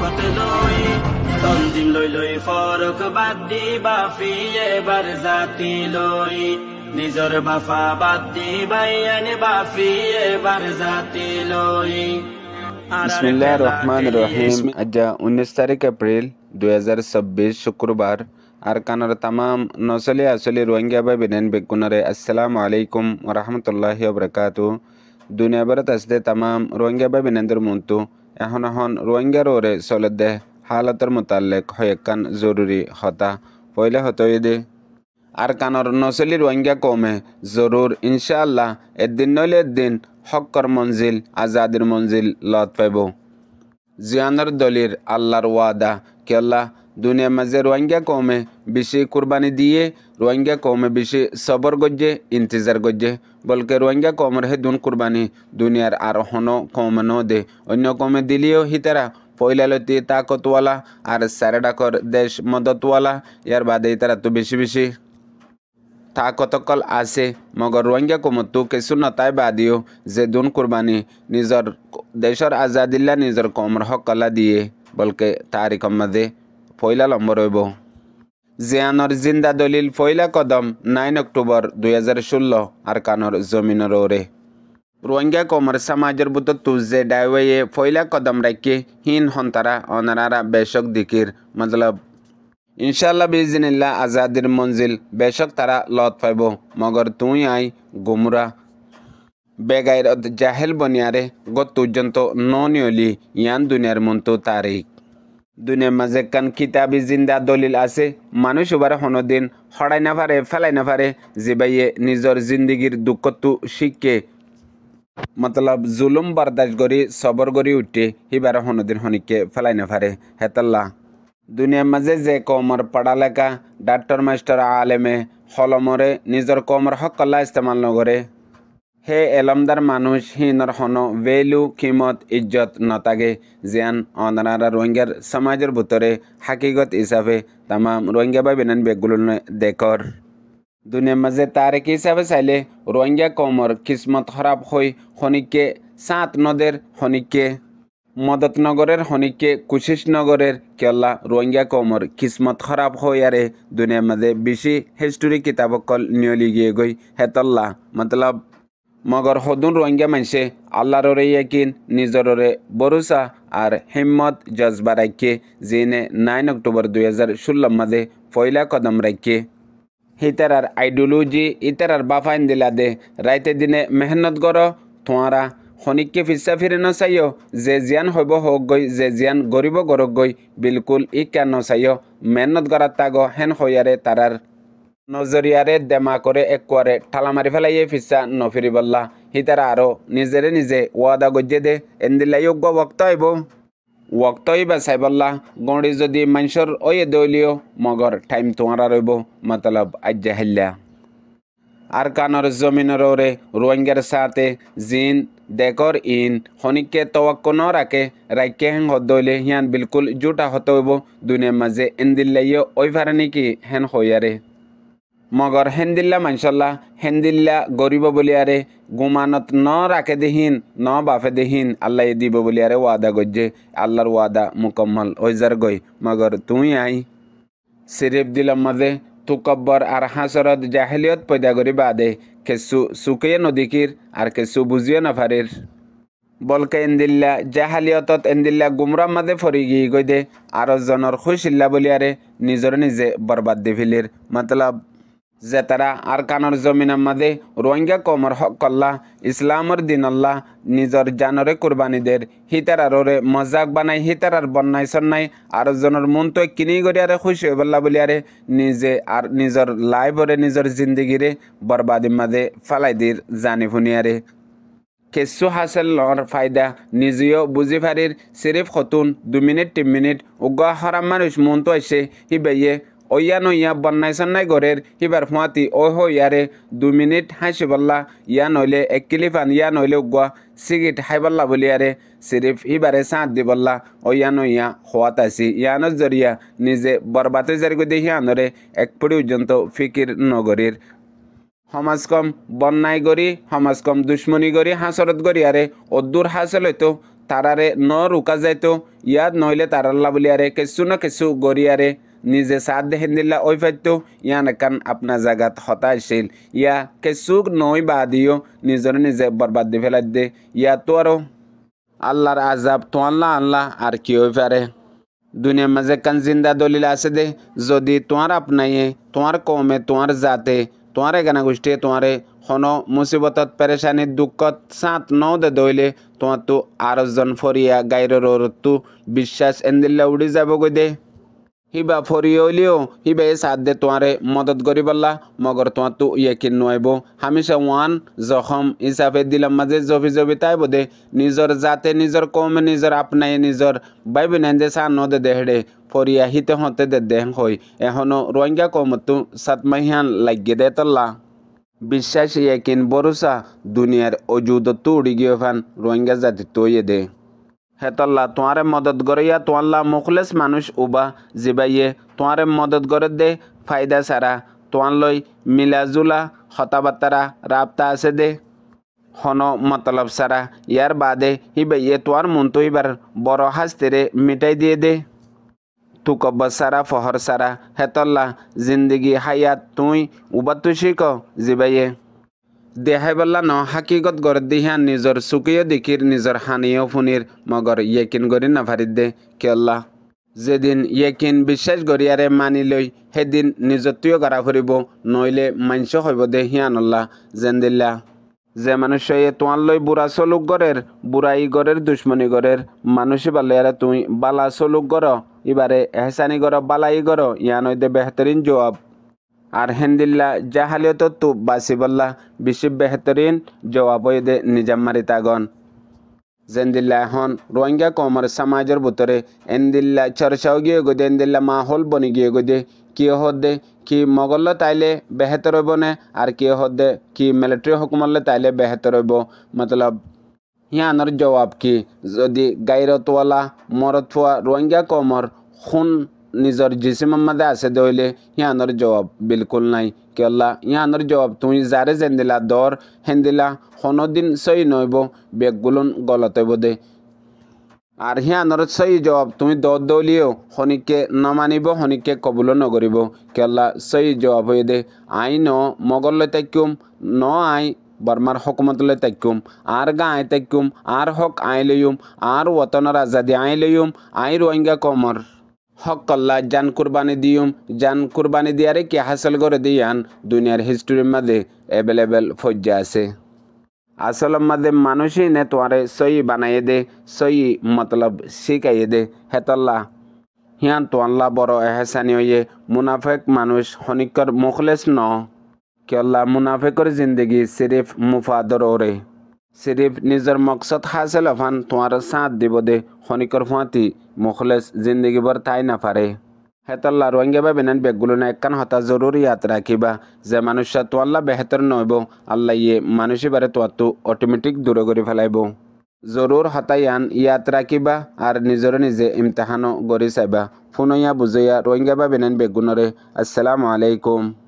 শপথ লই তন্দিম লই লই ফরক বাদ দি বাফি এবার জাতি লই নিজর বাফা বাদ দি বাইয়ানে বাফি এবার জাতি লই বিসমিল্লাহ রহমান রহিম আজ উনিশ তারিখ এপ্রিল দুই শুক্রবার আর কানার তামাম নসলি আসলি রোহিঙ্গা বা বিনেন বেগুনরে আসসালামু আলাইকুম রহমতুল্লাহ বরকাতু দুনিয়া ভারত আসতে তামাম রোহিঙ্গা বা বিনেন্দ্র মন্তু এখন এখন রোহিঙ্গা রোরে চলদেহ হালতের মোতালেক হয়েকান জরুরি হতা পইলে হতই দে আর কানর নসলি রোহিঙ্গা কমে জরুর ইনশাআল্লাহ এদিন নইলে এদিন হকর মঞ্জিল আজাদির মঞ্জিল লত পাইব জিয়ানর দলির আল্লাহর ওয়াদা কেল্লা দুনিয়া মাঝে রোহিঙ্গা কমে বেশি কোরবানি দিয়ে রোহিঙ্গা কমে বেশি সবর গজ্জে ইন্তজার গজ্জে বলকে রোহিঙ্গা কমের হে দুন কোরবানি দুনিয়ার আর হন কম ন দে অন্য কমে দিলেও হিতারা পয়লালতি তাকতওয়ালা আর স্যারেডাকর দেশ মদতওয়ালা ইয়ার বাদে তারা তো বেশি বেশি তা কতকল আছে মগর রোহিঙ্গা কমতো কিছু নতাই বাদিও যে দুন কোরবানি নিজর দেশর আজাদিল্লা নিজর কমর হকলা দিয়ে বলকে তারিখ মধ্যে পয়লা লম্বর হইব জিয়ানর জিন্দা দলিল পয়লা কদম নাইন অক্টোবর দুই হাজার ষোলো আর কানর জমিনর ওরে রোহিঙ্গা কমর সমাজের বুতু যে ডাইওয়ে পয়লা কদম রাখি হিন হন্তারা অনারা বেশক দিকির মতলব ইনশাল্লাহ বিজিনিল্লা আজাদির মঞ্জিল বেশক তারা লত পাইব মগর তুই আই গুমরা বেগাইরত জাহেল বনিয়ারে গত পর্যন্ত ননিয়লি ইয়ান দুনিয়ার মন্তু তারিখ দুনিয়ার মাঝে কান কিতাবি জিন্দা দলিল আছে মানুষ উবার হনদিন হড়াই না পারে ফেলাই না পারে যে বাইয়ে নিজের জিন্দিগির দুঃখতু শিখে মতলব জুলুম বরদাস্ত করি সবর করি উঠে হিবার হনদিন হনিকে ফেলাই না পারে হেতাল্লা দুনিয়ার মাঝে যে কমর পড়ালেখা ডাক্তার মাস্টার আলেমে হলমরে নিজের কমর হকল্লা ইস্তেমাল নগরে হে এলমদাৰ মানুহ সিহঁতৰ সন ভেলু কিমত ইজ্জত নাতাগে জ্ঞান অনাৰা ৰোহিংগাৰ সমাজৰ ভিতৰে হাকিকত হিচাপে তামাম ৰোহিংগা বা বিনান বেগুলনে দেখৰ দুনিয়াৰ মাজে তাৰ কি হিচাপে চাইলে ৰোহিংগা কমৰ কিস্মত খৰাপ হৈ শনিকে চাঁত নদীৰ শনিকে মদত নগৰৰ শনিকে কুশিছ নগৰৰ কেলা ৰোহিংগা কমৰ কিস্মত খৰাব হৈ আৰে দুনিয়াৰ মাজে বেছি হিষ্টৰী কিতাপসকল নিয়লি গিয়েগৈ হেতল্লা মতলব মগর সদন রোহিঙ্গা মানছে আল্লাহরে ইয়কিন নিজরে বরুসা আর হিম্মত জজবা রাখে যেনে নাইন অক্টোবর দুই হাজার ষোলো মাঝে পয়লা কদম রাখে হিতার আর আইডিওলজি ইতার আর বাফাইন দিলা দে রাইতে দিনে মেহনত কর তোমারা শনিকে ফিসা ফিরে নাই যে জিয়ান হব হোক গই যে জিয়ান গরিব গরক গই বিলকুল ইকা নাই মেহনত করার তাগ হেন হইয়ারে তারার নজৰিয়াৰে ডেমাকৰে এক কোৱাৰে ঠালা মাৰি পেলাইয়ে ফিচা নফিৰিবলা সীতাৰা আৰু নিজেৰে নিজে ৱাদা গজিয়ে দে এনদিলে যোগ্য ভক্ত আহিব ভক্ত আহিবা চাই বল্লা গৌৰী যদি মাংসৰ অয়ে দৌলিও মগৰ ঠাইম তোমাৰা ৰব মতলব আজ্যা হেল্লা আৰ কাণৰ জমিনৰৰে ৰোহিংগাৰ চাহে জিন দেকৰ ইন শনিকে তৱাক্ক ন ৰাক্যহেং হদৈলে সিয়ান বিলকুল জোটা হত হ'ব দুনিয়াৰ মাজে এন দিল্লাইও অভাৰ নেকি হেন হৈয়াৰে मगर হেন্দিল্লা मानसल्ला हेन्दिल्ला गरीब बोलियारे गुमानत न राखे देहीन न बाफे देहीन अल्लाह ये दीब बोलियारे वादा गज्जे अल्लाहर वादा मुकम्मल ओजार गई मगर तू आई सिरिफ दिल मजे তুকব্বর আর হাসরত জাহেলিয়ত পয়দা করি বাদে কেসু সুকিয়ে নদীকির আর কেসু বুঝিয়ে নাফারির বলকে এন্দিল্লা জাহালিয়তত এন্দিল্লা গুমরা মাদে ফরি গিয়ে গই দে আর জনের খুশিল্লা বলিয়ারে নিজর নিজে বরবাদ দি ফিলির মতলব যে তারা আরকানোর জমিনের মাঝে রোহিঙ্গা কমর হকল্লা ইসলামর দিনল্লা নিজর জানরে কুরবানিদের হিতারারে মজাক বানাই হিতারার বন্যায় সন্নাই আর জনের মন তো কিনি গড়িয়ারে খুশি হইবল্লা বলিয়ারে নিজে আর নিজর লাইভরে নিজর জিন্দগিরে বরবাদির মাঝে ফালাই দির জানি ভুনিয়ারে কেঁচু হাচেলৰ ফাইদা নিজেও বুজি ফাৰিৰ চিৰিফ সতুন দুমিনিট তিনিমিনিট উগ্ৰ হৰামাৰ মনটো হৈছে সি বেয়ে ওয়া নইয়া বন্যাই সন্নাই ঘরের কিবার ফুয়াতি ও হইয়ারে দু মিনিট হাসি বললা ইয়া নইলে এক কিলিফান ইয়া নইলে উগুয়া সিগিট হাইবল্লা বলিয়ারে সিরিফ ইবারে সাঁত দি বললা ওয়া নইয়া হওয়াত আসি ইয়ানো জরিয়া নিজে বরবাতে জারি করে হিয়ানরে এক পড়ি পর্যন্ত ফিকির নগরীর সমাজকম বন্যাই গরি সমাজকম দুশ্মনী গরি হাঁসরত গৰিয়াৰে অদূৰ হাঁচ লৈতো তাৰাৰে ন ৰোকা যায়তো ইয়াত নহ'লে তাৰাল্লা বুলিয়াৰে কেঁচু ন কেঁচু গৰিয়াৰে निजे सात देहेदिल्ला ओफेटू यान कान अपना जगत हताशील या के सुख नई बाधियो निजर निजे बर्बाद फेल दे या तो आरो अल्लाहर आजब तो अल्लाह अल्लाह आर की फारे दुनिया मजे कन जिंदा दलील आस दे जो दि तुम्हार अपनाइए तुम्हार कौमे तुम्हार जाते तुम्हारे गाना गुष्ठिए तुम्हारे हनो मुसीबत परेशानी दुखत सात नौ दे दौले तुम तो आरोजन फरिया गायर रोरतु विश्वास एन उड़ी जाबो दे हिबा फोरियोलियो हिबे साथ दे तुआरे मदद गरी बल्ला मगर तुआ तु यकीन नुआबो हमेशा वान जखम हिसाबे दिलम मजे जबि जबि ताइबो दे निजर जाते निजर कौम निजर अपनाए निजर বাইবে নেন্দে সা নদে দেহড়ে ফরিয়া হিতে হতে দে দেহ হই এখনো রোহিঙ্গা কমতু সাতমাহিয়ান লাগিয়ে দে তল্লা বিশ্বাস ইয়াকিন ভরসা দুনিয়ার অজুদ তুড়ি গিয়ে ফান রোহিঙ্গা জাতি তৈয়ে দে হেতল্লা তোয়ারে মদত গরিয়া তোয়াল্লা মুখলেস মানুষ উবা জিবাইয়ে তোয়ারে মদত গরে দে ফায়দা সারা তোয়ানলৈ মিলাজুলা হতাবাতারা রাবতা আছে দে হন মতলব সারা ইয়ার বাদে হিবাইয়ে তোয়ার মুন্তু হিবার বড় হাস্তেরে মিটাই দিয়ে দে তুকব্ব সারা ফহর সারা হেতল্লা জিন্দিগি হাইয়াত তুই উবাতুষিক জিবাইয়ে দেহাই বল্লা ন হাকিগত গড় দিহা নিজর চুকিও দিকির নিজর হানিও ফুনির মগর ইয়েকিন গড়ি নাভারিত দে কেল্লা যেদিন ইয়েকিন বিশ্বাস গড়িয়ারে মানি লই সেদিন নিজতীয় গড়া ফুরিব নইলে মাংস হইব দে হিয়ানল্লা জেন্দিল্লা যে মানুষে তোমার লই বুড়া চলুক গড়ের বুড়া ই গড়ের দুশ্মনী গড়ের মানুষই বালিয়ারে তুই বালা চলুক গড় ইবারে এহসানি গড় বালাই গড় ইয়ান দে বেহতরিন জবাব আৰ্হেন্দিল্লা জাহালিয়ত তু বাসিবল্লা বিশিব বেহতৰিন জবাবয়েদে নিজাম্মাৰিতাগন জেন্দিল্লা এখন ৰোহিংগা কমৰ সমাজেৰ ভিতৰে এন্দিল্লা চৰ্চাও গিয়ে গৈ দে এন্দিল্লা মাহল বনি গিয়ে গৈ দে কি দে কি মোগল তাইলে বেহতর হইব না আর কি দে কি মিলিটারি হুকুমলে তাইলে বেহতর হইব মতলব হিয়ানোর জবাব কি যদি গাইরতওয়ালা মরতোয়া রোহিঙ্গা কমৰ খুন নিজৰ জিচিমৰ মাজে আছে দৌলে সিহঁতৰ জবাব বিলকুল নাই কিয়লা সিহঁতৰ জবাব তুমি যাৰে যেন দিলা দৰ সেন দিলা দিন চহী নহব বেগ গুলোন গলত দে আৰু সিহঁতৰ চহী জবাব তুমি দ দৌলিও শনিকে নামানিব শনিকে কবলো নকৰিব কিয়লা চহী জবাব হৈ দে আই ন মগৰলৈ তাক্যুম ন আই বৰ্মাৰ হকুমতলৈ তাক্যুম আৰ গা আই তাক্যুম আৰ হক আই লৈম আৰু ৱতনৰ আজাদী আই লৈম আই ৰংগা কমৰ হকল্লা জান কুরবানি দিয়ম জান কুরবানি দিয়ারে কি হাসল করে দিয়ান দুনিয়ার হিস্ট্রির মাঝে অ্যাভেলেবেল ফজ্জা আছে আসল মাঝে মানুষই নে তোমারে সই বানাইয়ে দে সই মতলব শিখাইয়ে দে হেতল্লা হিয়ান তোয়াল্লা বড় এহসানি হইয়ে মুনাফেক মানুষ হনিকর মুখলেস ন কেল্লা মুনাফেকর জিন্দগি সিরিফ মুফাদর ওরে চিৰিফ নিজৰ মকচদ হাচেল অফান তোমাৰ চাঁত দিব দে খনিকৰ ফুৱাতি মুখলেচ জিন্দগীবোৰ ঠাই নাফাৰে হেতৰ লাৰুৱাংগে বা বেনেন বেগগুলোনে একান হতা জৰুৰী ইয়াত ৰাখিবা যে মানুষ তোৱাল্লা বেহেতৰ নহব আল্লাহিয়ে মানুহে বাৰে তোৱাতো অট'মেটিক দূৰ কৰি পেলাইব জৰুৰ হতাই আন ইয়াত ৰাখিবা আৰু নিজৰ নিজে ইমতাহানো গঢ়ি চাইবা ফোনয়া বুজয়া ৰোহিংগা বা বেনেন বেগুনৰে আছালাম আলাইকুম